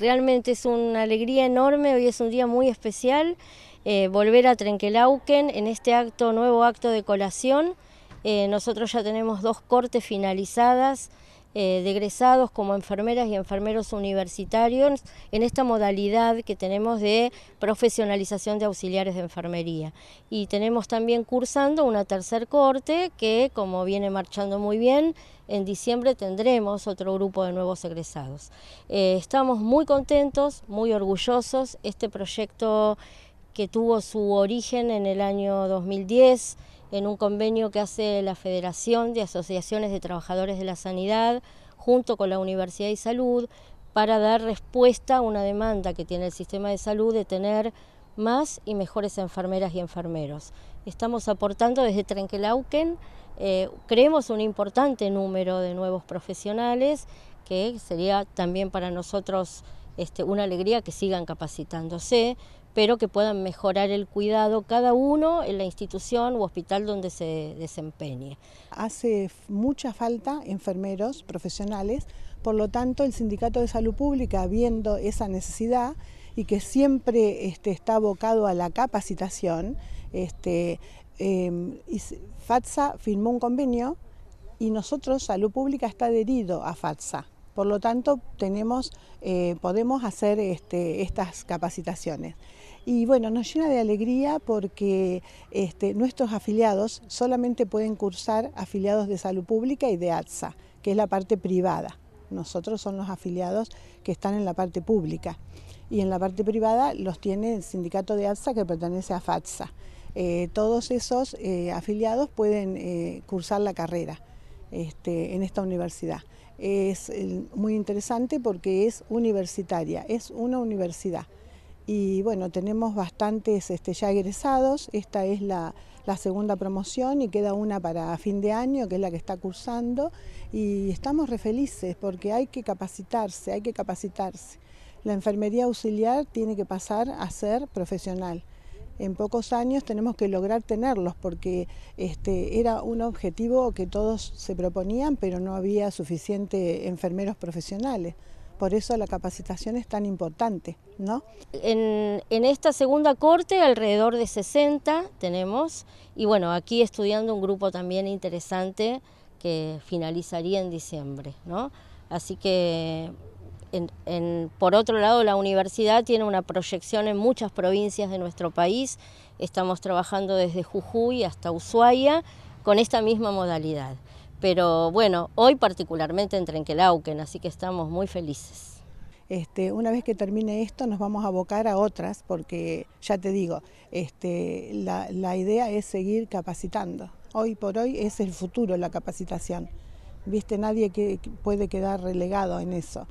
Realmente es una alegría enorme, hoy es un día muy especial, eh, volver a Trenquelauquen en este acto, nuevo acto de colación. Eh, nosotros ya tenemos dos cortes finalizadas eh, de egresados como enfermeras y enfermeros universitarios en esta modalidad que tenemos de profesionalización de auxiliares de enfermería. Y tenemos también cursando una tercer corte que, como viene marchando muy bien, en diciembre tendremos otro grupo de nuevos egresados. Eh, estamos muy contentos, muy orgullosos. Este proyecto que tuvo su origen en el año 2010 en un convenio que hace la Federación de Asociaciones de Trabajadores de la Sanidad junto con la Universidad de Salud para dar respuesta a una demanda que tiene el sistema de salud de tener más y mejores enfermeras y enfermeros. Estamos aportando desde Trenquelauquen, eh, creemos un importante número de nuevos profesionales que sería también para nosotros este, una alegría que sigan capacitándose, pero que puedan mejorar el cuidado cada uno en la institución u hospital donde se desempeñe. Hace mucha falta enfermeros profesionales, por lo tanto el Sindicato de Salud Pública, viendo esa necesidad y que siempre este, está abocado a la capacitación, este, em, FATSA firmó un convenio y nosotros, Salud Pública, está adherido a FATSA. Por lo tanto, eh, podemos hacer este, estas capacitaciones. Y bueno, nos llena de alegría porque este, nuestros afiliados solamente pueden cursar afiliados de salud pública y de ATSA, que es la parte privada. Nosotros son los afiliados que están en la parte pública. Y en la parte privada los tiene el sindicato de ATSA que pertenece a FATSA. Eh, todos esos eh, afiliados pueden cursar la carrera. Este, en esta universidad. Es eh, muy interesante porque es universitaria, es una universidad. Y bueno, tenemos bastantes este, ya egresados, esta es la, la segunda promoción y queda una para fin de año, que es la que está cursando, y estamos refelices porque hay que capacitarse, hay que capacitarse. La enfermería auxiliar tiene que pasar a ser profesional en pocos años tenemos que lograr tenerlos, porque este, era un objetivo que todos se proponían, pero no había suficiente enfermeros profesionales. Por eso la capacitación es tan importante, ¿no? En, esta segunda corte, alrededor de 60 tenemos, y bueno, aquí estudiando un grupo también interesante que finalizaría en diciembre, ¿no? Así que en, por otro lado, la universidad tiene una proyección en muchas provincias de nuestro país. Estamos trabajando desde Jujuy hasta Ushuaia con esta misma modalidad. Pero bueno, hoy particularmente en Trenquelauquen, así que estamos muy felices. Este, una vez que termine esto nos vamos a abocar a otras porque, ya te digo, este, la, idea es seguir capacitando. Hoy por hoy es el futuro la capacitación. Viste, nadie que puede quedar relegado en eso.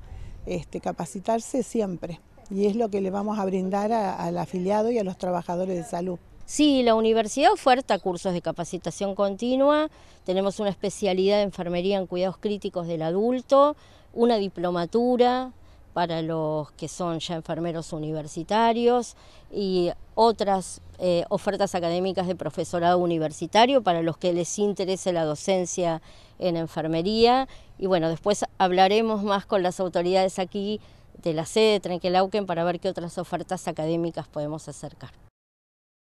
Este, capacitarse siempre y es lo que le vamos a brindar al afiliado y a los trabajadores de salud. Sí, la universidad oferta cursos de capacitación continua, tenemos una especialidad de enfermería en cuidados críticos del adulto, una diplomatura para los que son ya enfermeros universitarios y otras eh, ofertas académicas de profesorado universitario para los que les interese la docencia en enfermería. Y bueno, después hablaremos más con las autoridades aquí de la sede de Trenquelauquen para ver qué otras ofertas académicas podemos acercar.